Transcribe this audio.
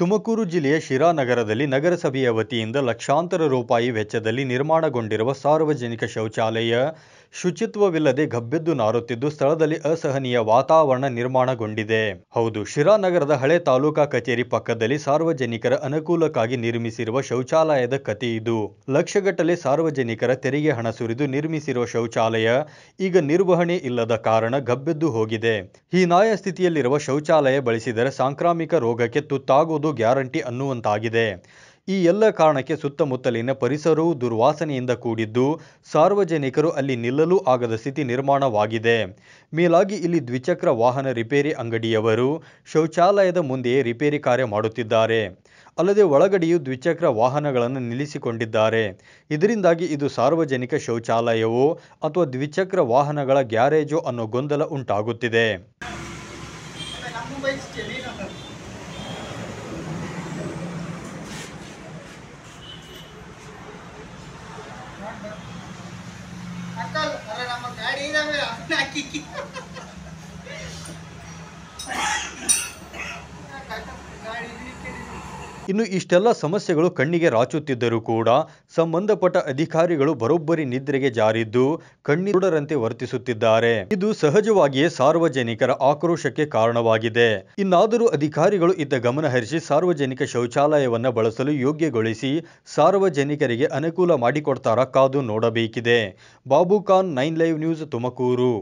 ತುಮಕೂರು ಜಿಲ್ಲೆಯ ಶಿರಾ ನಗರದಲ್ಲಿ ನಗರಸಭೆಯ ವತಿಯಿಂದ ಲಕ್ಷಾಂತರ ರೂಪಾಯಿ ವೆಚ್ಚದಲ್ಲಿ ನಿರ್ಮಾಣಗೊಂಡಿರುವ ಸಾರ್ವಜನಿಕ ಶೌಚಾಲಯ ಶುಚಿತ್ವವಿಲ್ಲದೆ ಗಬ್ಬೆದ್ದು ನಾರುತ್ತಿದ್ದು ಸ್ಥಳದಲ್ಲಿ ಅಸಹನೀಯ ವಾತಾವರಣ ನಿರ್ಮಾಣಗೊಂಡಿದೆ ಹೌದು ಶಿರಾನಗರದ ನಗರದ ಹಳೆ ತಾಲೂಕಾ ಕಚೇರಿ ಪಕ್ಕದಲ್ಲಿ ಸಾರ್ವಜನಿಕರ ಅನುಕೂಲಕ್ಕಾಗಿ ನಿರ್ಮಿಸಿರುವ ಶೌಚಾಲಯದ ಕತೆ ಇದು ಲಕ್ಷಗಟ್ಟಲೆ ಸಾರ್ವಜನಿಕರ ತೆರಿಗೆ ಹಣ ಸುರಿದು ನಿರ್ಮಿಸಿರುವ ಶೌಚಾಲಯ ಈಗ ನಿರ್ವಹಣೆ ಇಲ್ಲದ ಕಾರಣ ಗಬ್ಬೆದ್ದು ಹೋಗಿದೆ ಹೀನಾಯ ಸ್ಥಿತಿಯಲ್ಲಿರುವ ಶೌಚಾಲಯ ಬಳಸಿದರೆ ಸಾಂಕ್ರಾಮಿಕ ರೋಗಕ್ಕೆ ತುತ್ತಾಗುವುದು ಗ್ಯಾರಂಟಿ ಅನ್ನುವಂತಾಗಿದೆ ಈ ಎಲ್ಲ ಕಾರಣಕ್ಕೆ ಸುತ್ತಮುತ್ತಲಿನ ಪರಿಸರವು ದುರ್ವಾಸನೆಯಿಂದ ಕೂಡಿದ್ದು ಸಾರ್ವಜನಿಕರು ಅಲ್ಲಿ ನಿಲ್ಲಲು ಆಗದ ಸ್ಥಿತಿ ನಿರ್ಮಾಣವಾಗಿದೆ ಮೇಲಾಗಿ ಇಲ್ಲಿ ದ್ವಿಚಕ್ರ ವಾಹನ ರಿಪೇರಿ ಅಂಗಡಿಯವರು ಶೌಚಾಲಯದ ಮುಂದೆಯೇ ರಿಪೇರಿ ಕಾರ್ಯ ಮಾಡುತ್ತಿದ್ದಾರೆ ಅಲ್ಲದೆ ಒಳಗಡೆಯೂ ದ್ವಿಚಕ್ರ ವಾಹನಗಳನ್ನು ನಿಲ್ಲಿಸಿಕೊಂಡಿದ್ದಾರೆ ಇದರಿಂದಾಗಿ ಇದು ಸಾರ್ವಜನಿಕ ಶೌಚಾಲಯವೋ ಅಥವಾ ದ್ವಿಚಕ್ರ ವಾಹನಗಳ ಗ್ಯಾರೇಜೋ ಅನ್ನೋ ಗೊಂದಲ ಉಂಟಾಗುತ್ತಿದೆ డాడీ నాకు ಇನ್ನು ಇಷ್ಟೆಲ್ಲ ಸಮಸ್ಯೆಗಳು ಕಣ್ಣಿಗೆ ರಾಚುತ್ತಿದ್ದರೂ ಕೂಡ ಸಂಬಂಧಪಟ್ಟ ಅಧಿಕಾರಿಗಳು ಬರೋಬ್ಬರಿ ನಿದ್ರೆಗೆ ಜಾರಿದ್ದು ಕಣ್ಣಿರುಡರಂತೆ ವರ್ತಿಸುತ್ತಿದ್ದಾರೆ ಇದು ಸಹಜವಾಗಿಯೇ ಸಾರ್ವಜನಿಕರ ಆಕ್ರೋಶಕ್ಕೆ ಕಾರಣವಾಗಿದೆ ಇನ್ನಾದರೂ ಅಧಿಕಾರಿಗಳು ಇದ್ದ ಗಮನ ಹರಿಸಿ ಸಾರ್ವಜನಿಕ ಶೌಚಾಲಯವನ್ನ ಬಳಸಲು ಯೋಗ್ಯಗೊಳಿಸಿ ಸಾರ್ವಜನಿಕರಿಗೆ ಅನುಕೂಲ ಮಾಡಿಕೊಡ್ತಾರಾ ಕಾದು ನೋಡಬೇಕಿದೆ Babu Khan nine live news Tumakuru